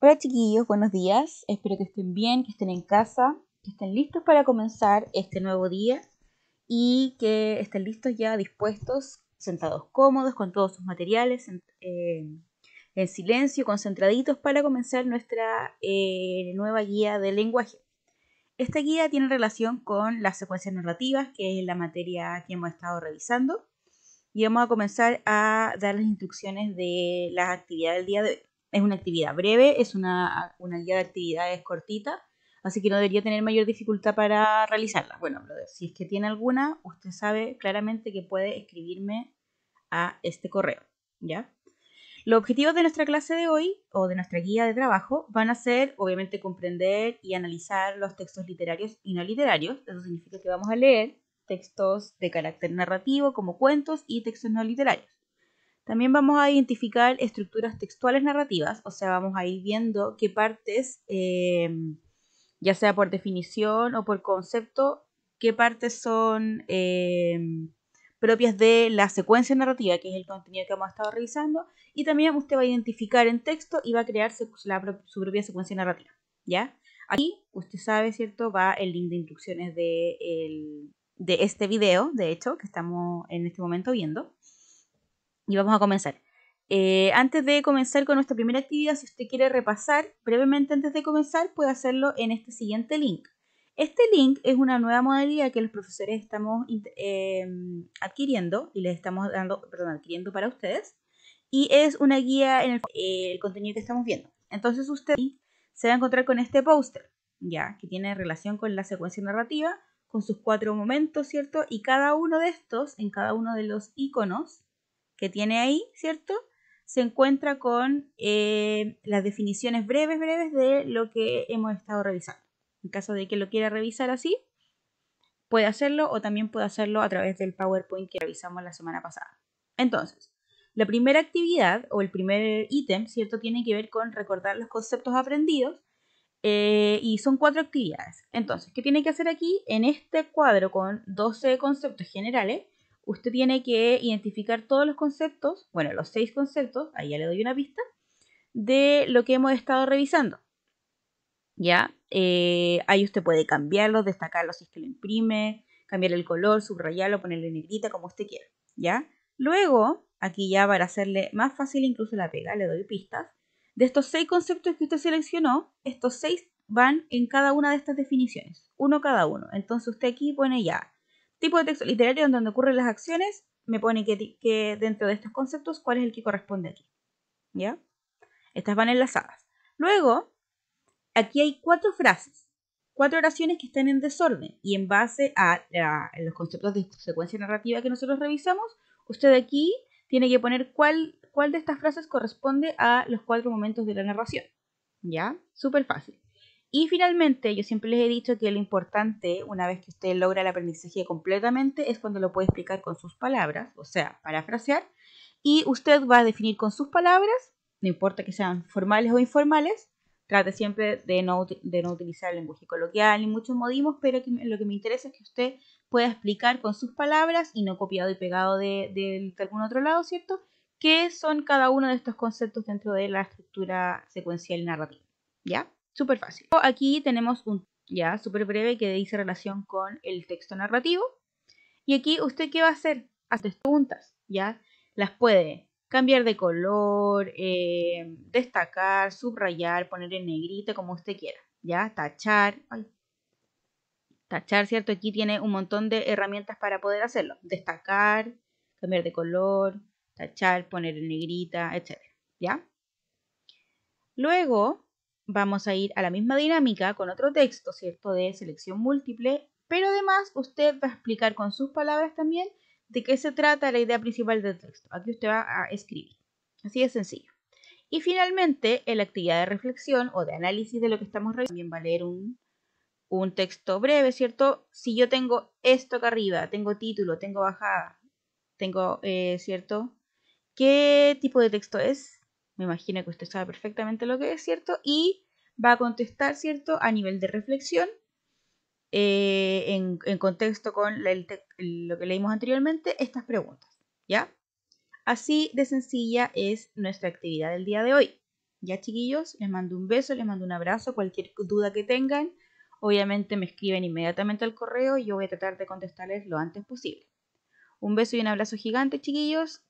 Hola chiquillos, buenos días. Espero que estén bien, que estén en casa, que estén listos para comenzar este nuevo día y que estén listos ya dispuestos, sentados cómodos, con todos sus materiales, en, eh, silencio, concentraditos para comenzar nuestra eh, nueva guía de lenguaje. Esta guía tiene relación con las secuencias narrativas, que es la materia que hemos estado revisando, y vamos a comenzar a dar las instrucciones de las actividades del día de hoy. Es una actividad breve, es una, guía de actividades cortita, así que no debería tener mayor dificultad para realizarla. Bueno, si es que tiene alguna, usted sabe claramente que puede escribirme a este correo, ¿ya? Los objetivos de nuestra clase de hoy o de nuestra guía de trabajo van a ser, obviamente, comprender y analizar los textos literarios y no literarios. Eso significa que vamos a leer textos de carácter narrativo como cuentos y textos no literarios. También vamos a identificar estructuras textuales narrativas, o sea, vamos a ir viendo qué partes, eh, ya sea por definición o por concepto, qué partes son eh, propias de la secuencia narrativa, que es el contenido que hemos estado revisando, y también usted va a identificar en texto y va a crear su, propia secuencia narrativa, ¿ya? Aquí, usted sabe, ¿cierto? Va el link de instrucciones de este video, de hecho, que estamos en este momento viendo y vamos a comenzar. Eh, antes de comenzar con nuestra primera actividad, si usted quiere repasar brevemente antes de comenzar, puede hacerlo en este siguiente link. Este link es una nueva modalidad que los profesores estamos em, adquiriendo y les estamos dando, perdón, adquiriendo para ustedes. Y es una guía en el, eh, contenido que estamos viendo. Entonces usted se va a encontrar con este póster, ya, que tiene relación con la secuencia narrativa, con sus cuatro momentos, ¿cierto? Y cada uno de estos, en cada uno de los iconos, que tiene ahí, ¿cierto? Se encuentra con eh, las definiciones breves, breves de lo que hemos estado revisando. En caso de que lo quiera revisar así, puede hacerlo o también puede hacerlo a través del PowerPoint que revisamos la semana pasada. Entonces, la primera actividad o el primer ítem, ¿cierto? Tiene que ver con recordar los conceptos aprendidos eh, y son cuatro actividades. Entonces, ¿qué tiene que hacer aquí? En este cuadro con 12 conceptos generales, usted tiene que identificar todos los conceptos, bueno, los seis conceptos, ahí ya le doy una pista, de lo que hemos estado revisando. ¿Ya? Eh, ahí usted puede cambiarlos, destacarlos si es que lo imprime, cambiar el color, subrayarlo, Ponerle negrita, como usted quiera. ¿Ya? Luego, aquí ya para hacerle más fácil incluso la pega, le doy pistas. De estos seis conceptos que usted seleccionó, estos seis van en cada una de estas definiciones, uno cada uno. Entonces usted aquí pone ya tipo de texto literario en donde ocurren las acciones, me pone que, dentro de estos conceptos, cuál es el que corresponde aquí. ¿Ya? Estas van enlazadas. Luego, aquí hay cuatro frases, cuatro oraciones que están en desorden y en base a, los conceptos de secuencia narrativa que nosotros revisamos, usted aquí tiene que poner cuál, cuál de estas frases corresponde a los cuatro momentos de la narración. ¿Ya? Súper fácil. Y finalmente, yo siempre les he dicho que lo importante, una vez que usted logra el aprendizaje completamente, es cuando lo puede explicar con sus palabras, o sea, parafrasear, y usted va a definir con sus palabras, no importa que sean formales o informales, trate siempre de no, utilizar el lenguaje coloquial ni muchos modismos, pero lo que me interesa es que usted pueda explicar con sus palabras y no copiado y pegado de, de algún otro lado, ¿cierto? ¿Qué son cada uno de estos conceptos dentro de la estructura secuencial narrativa? ¿Ya? Súper fácil. Aquí tenemos un ya súper breve que dice relación con el texto narrativo. Y aquí usted qué va a hacer? Hace preguntas, ¿ya? Las puede cambiar de color, eh, destacar, subrayar, poner en negrita, como usted quiera, ¿ya? Tachar. Tachar, ¿cierto? Aquí tiene un montón de herramientas para poder hacerlo. Destacar, cambiar de color, tachar, poner en negrita, etc. ¿Ya? Luego, vamos a ir a la misma dinámica con otro texto, ¿cierto? De selección múltiple, pero además usted va a explicar con sus palabras también de qué se trata la idea principal del texto. Aquí usted va a escribir. Así de sencillo. Y finalmente, en la actividad de reflexión o de análisis de lo que estamos revisando, también va a leer un, texto breve, ¿cierto? Si yo tengo esto acá arriba, tengo título, tengo bajada, tengo, eh, ¿cierto? ¿Qué tipo de texto es? me imagino que usted sabe perfectamente lo que es, ¿cierto? Y va a contestar, ¿cierto? A nivel de reflexión, eh, en, contexto con lo que leímos anteriormente, estas preguntas, ¿ya? Así de sencilla es nuestra actividad del día de hoy. Ya chiquillos, les mando un beso, les mando un abrazo, cualquier duda que tengan, obviamente me escriben inmediatamente al correo y yo voy a tratar de contestarles lo antes posible. Un beso y un abrazo gigante chiquillos,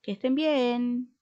que estén bien.